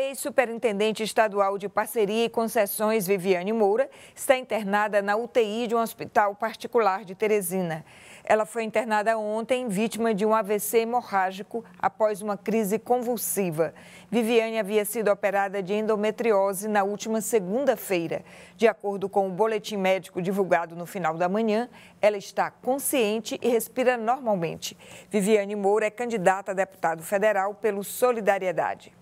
A ex-superintendente estadual de parceria e concessões, Viviane Moura, está internada na UTI de um hospital particular de Teresina. Ela foi internada ontem, vítima de um AVC hemorrágico após uma crise convulsiva. Viviane havia sido operada de endometriose na última segunda-feira. De acordo com o boletim médico divulgado no final da manhã, ela está consciente e respira normalmente. Viviane Moura é candidata a deputado federal pelo Solidariedade.